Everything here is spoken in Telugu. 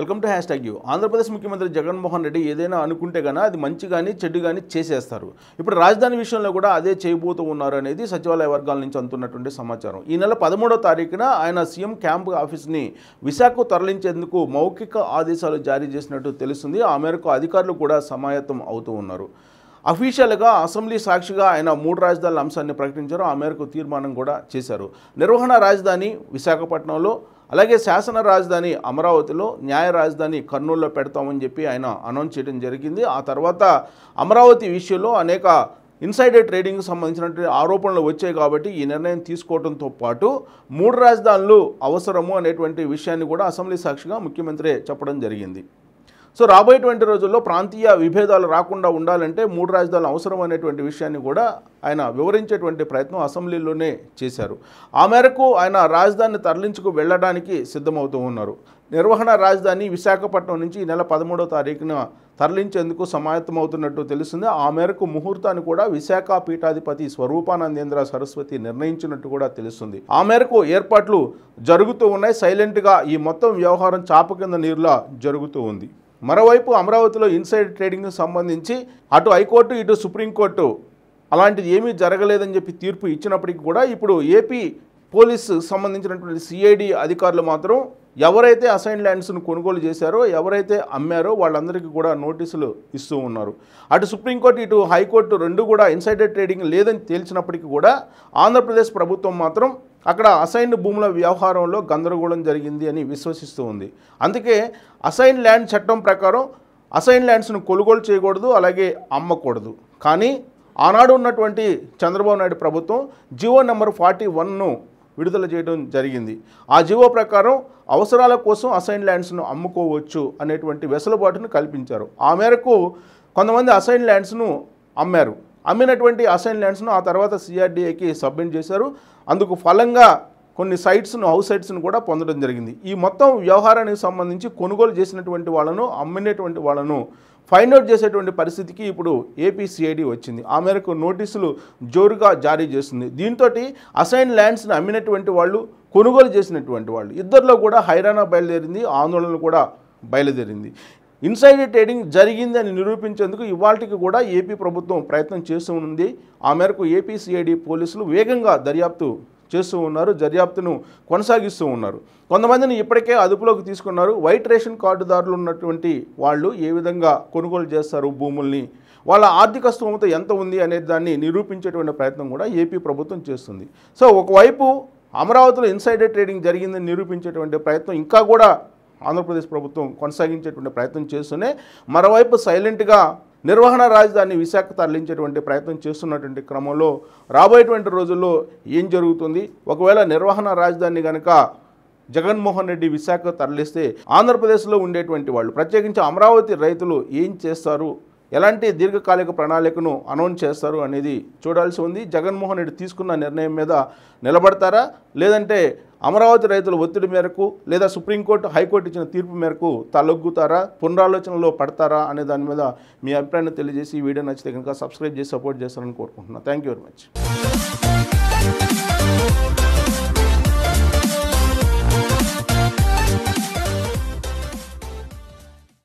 welcome to hashtag you Andhra Pradesh ముఖ్యమంత్రి జగన్మోహన్ రెడ్డి ఏదైనా అనుకుంటే కానీ అది మంచి కానీ చెడు కానీ చేసేస్తారు ఇప్పుడు రాజధాని విషయంలో కూడా అదే చేయబోతూ ఉన్నారు అనేది సచివాలయ వర్గాల నుంచి అందుతున్నటువంటి సమాచారం ఈ నెల పదమూడవ తారీఖున ఆయన సీఎం క్యాంప్ ఆఫీస్ని విశాఖకు తరలించేందుకు మౌఖిక ఆదేశాలు జారీ చేసినట్టు తెలుస్తుంది ఆ మేరకు అధికారులు కూడా సమాయత్తం అవుతూ ఉన్నారు అఫీషియల్గా అసెంబ్లీ సాక్షిగా ఆయన మూడు రాజధానుల అంశాన్ని ప్రకటించారు ఆ మేరకు తీర్మానం కూడా చేశారు నిర్వహణ రాజధాని విశాఖపట్నంలో అలాగే శాసన రాజధాని అమరావతిలో న్యాయ రాజధాని కర్నూలులో పెడతామని చెప్పి ఆయన అనౌన్స్ చేయడం జరిగింది ఆ తర్వాత అమరావతి విషయంలో అనేక ఇన్సైడర్ ట్రేడింగ్కి సంబంధించినటువంటి ఆరోపణలు వచ్చాయి కాబట్టి ఈ నిర్ణయం తీసుకోవడంతో పాటు మూడు రాజధానులు అవసరము అనేటువంటి విషయాన్ని కూడా అసెంబ్లీ సాక్షిగా ముఖ్యమంత్రి చెప్పడం జరిగింది సో రాబోయేటువంటి రోజుల్లో ప్రాంతీయ విభేదాలు రాకుండా ఉండాలంటే మూడు రాజధానులు అవసరం అనేటువంటి విషయాన్ని కూడా ఆయన వివరించేటువంటి ప్రయత్నం అసెంబ్లీలోనే చేశారు ఆ మేరకు ఆయన రాజధానిని తరలించుకు వెళ్ళడానికి సిద్ధమవుతూ ఉన్నారు నిర్వహణ రాజధాని విశాఖపట్నం నుంచి ఈ నెల పదమూడవ తారీఖున తరలించేందుకు సమాయత్తమవుతున్నట్టు తెలిసింది ఆ మేరకు ముహూర్తాన్ని కూడా విశాఖ పీఠాధిపతి స్వరూపానందేంద్ర సరస్వతి నిర్ణయించినట్టు కూడా తెలుస్తుంది ఆ మేరకు ఏర్పాట్లు జరుగుతూ ఉన్నాయి సైలెంట్గా ఈ మొత్తం వ్యవహారం చాప కింద నీరులా జరుగుతూ ఉంది మరోవైపు అమరావతిలో ఇన్సైడ్ ట్రేడింగ్కు సంబంధించి అటు హైకోర్టు ఇటు సుప్రీంకోర్టు అలాంటిది ఏమీ జరగలేదని చెప్పి తీర్పు ఇచ్చినప్పటికీ కూడా ఇప్పుడు ఏపీ పోలీసు సంబంధించినటువంటి సిఐడి అధికారులు మాత్రం ఎవరైతే అసైన్ ల్యాండ్స్ను కొనుగోలు చేశారో ఎవరైతే అమ్మారో వాళ్ళందరికీ కూడా నోటీసులు ఇస్తూ ఉన్నారు అటు సుప్రీంకోర్టు ఇటు హైకోర్టు రెండు కూడా ఇన్సైడెడ్ ట్రేడింగ్ లేదని తేల్చినప్పటికీ కూడా ఆంధ్రప్రదేశ్ ప్రభుత్వం మాత్రం అక్కడ అసైన్డ్ భూముల వ్యవహారంలో గందరగోళం జరిగింది అని విశ్వసిస్తూ ఉంది అందుకే అసైన్ ల్యాండ్ చట్టం ప్రకారం అసైన్ ల్యాండ్స్ను కొనుగోలు చేయకూడదు అలాగే అమ్మకూడదు కానీ ఆనాడు ఉన్నటువంటి చంద్రబాబు నాయుడు ప్రభుత్వం జివో నెంబర్ ఫార్టీ వన్ను విడుదల చేయడం జరిగింది ఆ జివో ప్రకారం అవసరాల కోసం అసైన్ ల్యాండ్స్ను అమ్ముకోవచ్చు అనేటువంటి వెసులుబాటును కల్పించారు ఆ మేరకు కొంతమంది అసైన్ ల్యాండ్స్ను అమ్మారు అమ్మినటువంటి అసైన్ ల్యాండ్స్ను ఆ తర్వాత సిఆర్డిఏకి సబ్మిట్ చేశారు అందుకు ఫలంగా కొన్ని సైట్స్ను హౌస్ సైట్స్ను కూడా పొందడం జరిగింది ఈ మొత్తం వ్యవహారానికి సంబంధించి కొనుగోలు చేసినటువంటి వాళ్ళను అమ్మినటువంటి వాళ్ళను ఫైండ్ అవుట్ చేసేటువంటి పరిస్థితికి ఇప్పుడు ఏపీసీఐడి వచ్చింది ఆ మేరకు నోటీసులు జోరుగా జారీ చేస్తుంది దీంతో అసైన్ ల్యాండ్స్ను అమ్మినటువంటి వాళ్ళు కొనుగోలు చేసినటువంటి వాళ్ళు ఇద్దరిలో కూడా హైరాణా బయలుదేరింది ఆందోళనలు కూడా బయలుదేరింది ఇన్సైడర్ ట్రేడింగ్ జరిగిందని నిరూపించేందుకు ఇవాళకి కూడా ఏపీ ప్రభుత్వం ప్రయత్నం చేస్తూ ఉంది ఆ మేరకు ఏపీసీఐడి పోలీసులు వేగంగా దర్యాప్తు చేస్తూ ఉన్నారు దర్యాప్తును కొనసాగిస్తూ ఉన్నారు కొంతమందిని ఇప్పటికే అదుపులోకి తీసుకున్నారు వైట్ రేషన్ కార్డుదారులు ఉన్నటువంటి వాళ్ళు ఏ విధంగా కొనుగోలు చేస్తారు భూముల్ని వాళ్ళ ఆర్థిక స్థోమత ఎంత ఉంది అనే దాన్ని నిరూపించేటువంటి ప్రయత్నం కూడా ఏపీ ప్రభుత్వం చేస్తుంది సో ఒకవైపు అమరావతిలో ఇన్సైడర్ ట్రేడింగ్ జరిగిందని నిరూపించేటువంటి ప్రయత్నం ఇంకా కూడా ఆంధ్రప్రదేశ్ ప్రభుత్వం కొనసాగించేటువంటి ప్రయత్నం చేస్తూనే మరోవైపు సైలెంట్గా నిర్వహణ రాజధాని విశాఖ తరలించేటువంటి ప్రయత్నం చేస్తున్నటువంటి క్రమంలో రాబోయేటువంటి రోజుల్లో ఏం జరుగుతుంది ఒకవేళ నిర్వహణ రాజధాని కనుక జగన్మోహన్ రెడ్డి విశాఖ తరలిస్తే ఆంధ్రప్రదేశ్లో ఉండేటువంటి వాళ్ళు ప్రత్యేకించి అమరావతి రైతులు ఏం చేస్తారు ఎలాంటి దీర్ఘకాలిక ప్రణాళికను అనౌన్స్ చేస్తారు అనేది చూడాల్సి ఉంది జగన్మోహన్ రెడ్డి తీసుకున్న నిర్ణయం మీద నిలబడతారా లేదంటే అమరావతి రైతుల ఒత్తిడి మేరకు లేదా సుప్రీంకోర్టు హైకోర్టు ఇచ్చిన తీర్పు మేరకు తలొగ్గుతారా పునరాలోచనలో పడతారా అనే దాని మీద మీ అభిప్రాయాన్ని తెలియజేసి ఈ వీడియో నచ్చితే కనుక సబ్స్క్రైబ్ చేసి సపోర్ట్ చేస్తారని కోరుకుంటున్నాను థ్యాంక్ వెరీ మచ్